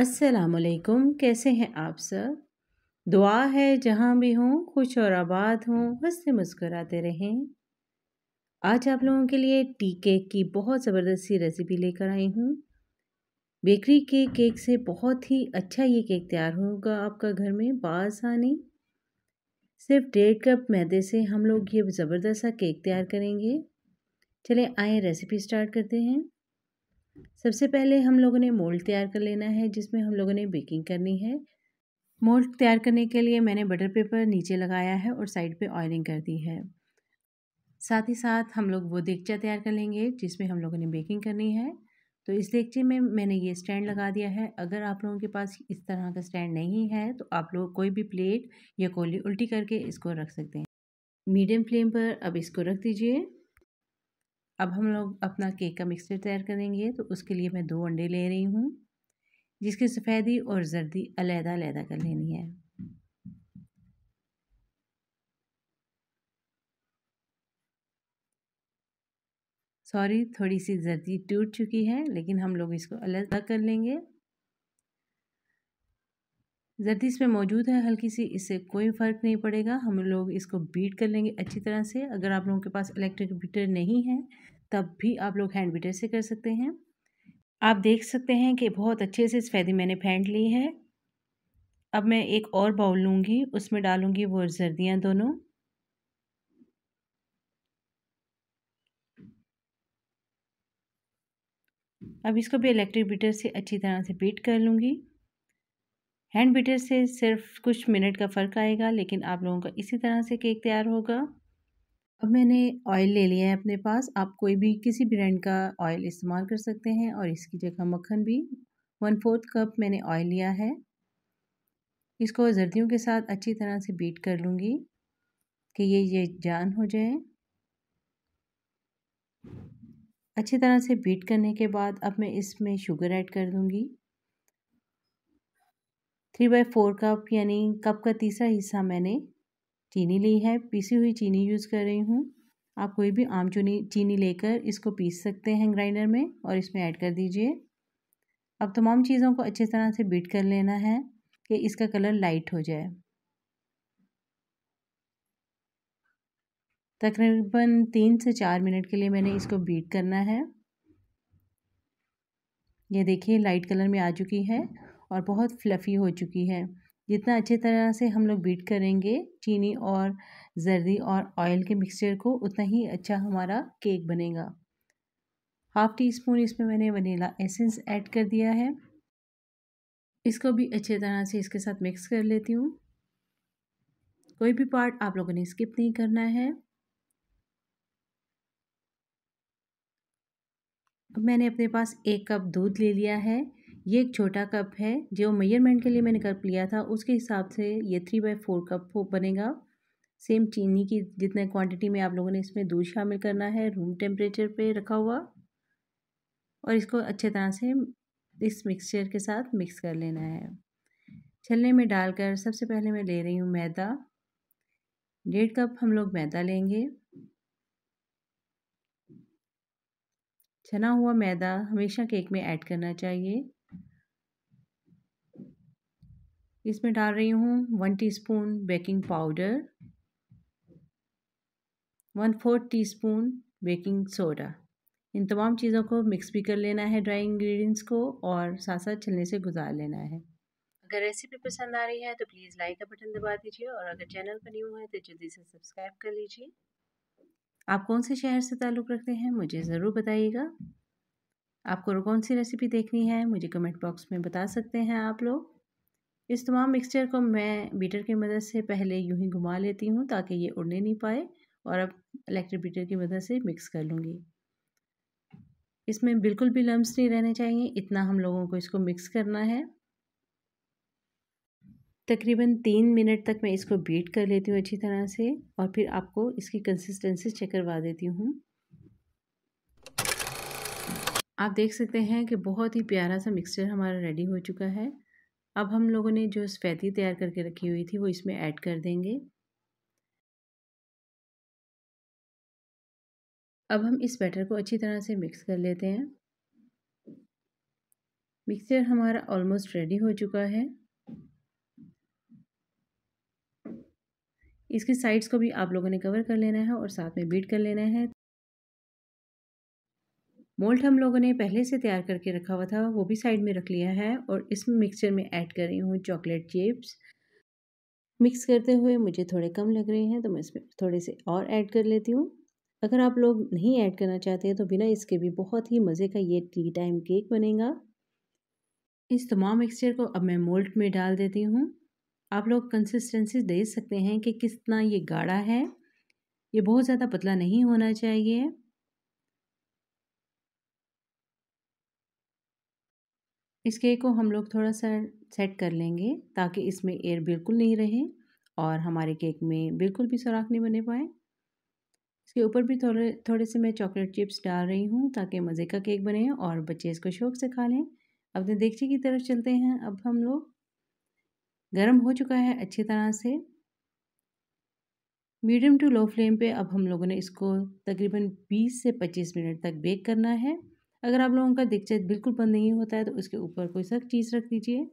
असलकुम कैसे हैं आप सब दुआ है जहाँ भी हों खुश और आबाद हों हंसते मुस्कुराते रहें आज आप लोगों के लिए टी केक की बहुत ज़बरदस्त सी रेसिपी लेकर आई हूँ बेकरी के केक से बहुत ही अच्छा ये केक तैयार होगा आपका घर में बासानी सिर्फ डेढ़ कप मैदे से हम लोग ये ज़बरदस्त सा केक तैयार करेंगे चले आए रेसिपी स्टार्ट करते हैं सबसे पहले हम लोगों ने मोल्ड तैयार कर लेना है जिसमें हम लोगों ने बेकिंग करनी है मोल्ड तैयार करने के लिए मैंने बटर पेपर नीचे लगाया है और साइड पे ऑयलिंग कर दी है साथ ही साथ हम लोग वो देगचा तैयार कर लेंगे जिसमें हम लोगों ने बेकिंग करनी है तो इस देगचे में मैंने ये स्टैंड लगा दिया है अगर आप लोगों के पास इस तरह का स्टैंड नहीं है तो आप लोग कोई भी प्लेट या कोली उल्टी करके इसको रख सकते हैं मीडियम फ्लेम पर अब इसको रख दीजिए अब हम लोग अपना केक का मिक्सचर तैयार करेंगे तो उसके लिए मैं दो अंडे ले रही हूँ जिसकी सफ़ेदी और जर्दी अलहदा अलहदा कर लेनी है सॉरी थोड़ी सी जर्दी टूट चुकी है लेकिन हम लोग इसको अलहदा कर लेंगे जर्दी इसमें मौजूद है हल्की सी इससे कोई फ़र्क नहीं पड़ेगा हम लोग इसको बीट कर लेंगे अच्छी तरह से अगर आप लोगों के पास इलेक्ट्रिक बीटर नहीं है तब भी आप लोग हैंड बीटर से कर सकते हैं आप देख सकते हैं कि बहुत अच्छे से इस फैदी मैंने फेंट ली है अब मैं एक और बाउल लूँगी उसमें डालूँगी वो जर्दियाँ दोनों अब इसको भी इलेक्ट्रिक बीटर से अच्छी तरह से बीट कर लूँगी हैंड बीटर से सिर्फ कुछ मिनट का फ़र्क आएगा लेकिन आप लोगों का इसी तरह से केक तैयार होगा अब मैंने ऑयल ले लिया है अपने पास आप कोई भी किसी ब्रांड का ऑयल इस्तेमाल कर सकते हैं और इसकी जगह मक्खन भी वन फोर्थ कप मैंने ऑयल लिया है इसको जर्दियों के साथ अच्छी तरह से बीट कर लूँगी कि ये ये जान हो जाए अच्छी तरह से बीट करने के बाद अब मैं इसमें शुगर ऐड कर दूँगी थ्री बाई फोर कप यानी कप का तीसरा हिस्सा मैंने चीनी ली है पीसी हुई चीनी यूज़ कर रही हूँ आप कोई भी आम चुनी चीनी लेकर इसको पीस सकते हैं ग्राइंडर में और इसमें ऐड कर दीजिए अब तमाम चीज़ों को अच्छे तरह से बीट कर लेना है कि इसका कलर लाइट हो जाए तकरीबन तीन से चार मिनट के लिए मैंने इसको बीट करना है ये देखिए लाइट कलर में आ चुकी है और बहुत फ्लफ़ी हो चुकी है जितना अच्छे तरह से हम लोग बीट करेंगे चीनी और जर्दी और ऑयल के मिक्सचर को उतना ही अच्छा हमारा केक बनेगा हाफ़ टी स्पून इसमें मैंने वनीला एसेंस ऐड कर दिया है इसको भी अच्छे तरह से इसके साथ मिक्स कर लेती हूँ कोई भी पार्ट आप लोगों ने स्किप नहीं करना है अब मैंने अपने पास एक कप दूध ले लिया है ये एक छोटा कप है जो मेजरमेंट के लिए मैंने कप लिया था उसके हिसाब से ये थ्री बाई फोर कप बनेगा सेम चीनी की जितने क्वांटिटी में आप लोगों ने इसमें दूध शामिल करना है रूम टेम्परेचर पे रखा हुआ और इसको अच्छे तरह से इस मिक्सचर के साथ मिक्स कर लेना है छलने में डालकर सबसे पहले मैं ले रही हूँ मैदा डेढ़ कप हम लोग मैदा लेंगे छना हुआ मैदा हमेशा केक में ऐड करना चाहिए इसमें डाल रही हूँ one teaspoon baking powder one fourth teaspoon baking soda इन तमाम चीज़ों को मिक्स भी कर लेना है ड्राई इंग्रेडिएंट्स को और साथ साथ छलने से गुजार लेना है अगर रेसिपी पसंद आ रही है तो प्लीज़ लाइक का बटन दबा दीजिए और अगर चैनल पर न्यू है तो जल्दी से सब्सक्राइब कर लीजिए आप कौन से शहर से ताल्लुक़ रखते हैं मुझे ज़रूर बताइएगा आपको कौन सी रेसिपी देखनी है मुझे कमेंट बॉक्स में बता सकते हैं आप लोग इस तमाम मिक्सचर को मैं बीटर की मदद से पहले यूं ही घुमा लेती हूँ ताकि ये उड़ने नहीं पाए और अब इलेक्ट्रिक बीटर की मदद से मिक्स कर लूँगी इसमें बिल्कुल भी लम्ब नहीं रहने चाहिए इतना हम लोगों को इसको मिक्स करना है तकरीबन तीन मिनट तक मैं इसको बीट कर लेती हूँ अच्छी तरह से और फिर आपको इसकी कंसिस्टेंसी चेक करवा देती हूँ आप देख सकते हैं कि बहुत ही प्यारा सा मिक्सचर हमारा रेडी हो चुका है अब हम लोगों ने जो स्फैती तैयार करके रखी हुई थी वो इसमें ऐड कर देंगे अब हम इस बैटर को अच्छी तरह से मिक्स कर लेते हैं मिक्सचर हमारा ऑलमोस्ट रेडी हो चुका है इसके साइड्स को भी आप लोगों ने कवर कर लेना है और साथ में बीट कर लेना है मोल्ट हम लोगों ने पहले से तैयार करके रखा हुआ था वो भी साइड में रख लिया है और इस मिक्सचर में ऐड कर रही हूँ चॉकलेट चिप्स मिक्स करते हुए मुझे थोड़े कम लग रहे हैं तो मैं इसमें थोड़े से और ऐड कर लेती हूँ अगर आप लोग नहीं ऐड करना चाहते हैं तो बिना इसके भी बहुत ही मज़े का ये टी टाइम केक बनेगा इस तमाम मिक्सचर को अब मैं मोल्ट में डाल देती हूँ आप लोग कंसिस्टेंसी देख सकते हैं कि कितना ये गाढ़ा है ये बहुत ज़्यादा पतला नहीं होना चाहिए इस केक को हम लोग थोड़ा सा सेट कर लेंगे ताकि इसमें एयर बिल्कुल नहीं रहे और हमारे केक में बिल्कुल भी सुराख नहीं बने पाए इसके ऊपर भी थोड़े थोड़े से मैं चॉकलेट चिप्स डाल रही हूँ ताकि मज़े का केक बने और बच्चे इसको शौक से खा लें अपने तो देखिए की तरफ चलते हैं अब हम लोग गर्म हो चुका है अच्छी तरह से मीडियम टू लो फ्लेम पे अब हम लोगों ने इसको तकरीबन 20 से 25 मिनट तक बेक करना है अगर आप लोगों का दिक्कत बिल्कुल बंद नहीं होता है तो उसके ऊपर कोई सख्त चीज़ रख दीजिए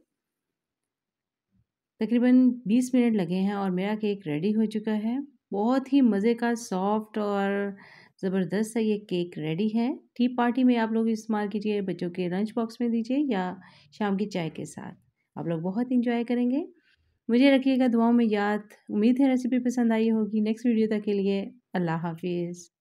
तकरीबन बीस मिनट लगे हैं और मेरा केक रेडी हो चुका है बहुत ही मज़े का सॉफ्ट और ज़बरदस्त सा ये केक रेडी है टी पार्टी में आप लोग इस्तेमाल कीजिए बच्चों के लंच बॉक्स में दीजिए या शाम की चाय के साथ आप लोग बहुत इंजॉय करेंगे मुझे रखिएगा दुआओं में याद उम्मीद है रेसिपी पसंद आई होगी नेक्स्ट वीडियो तक के लिए अल्लाह हाफिज़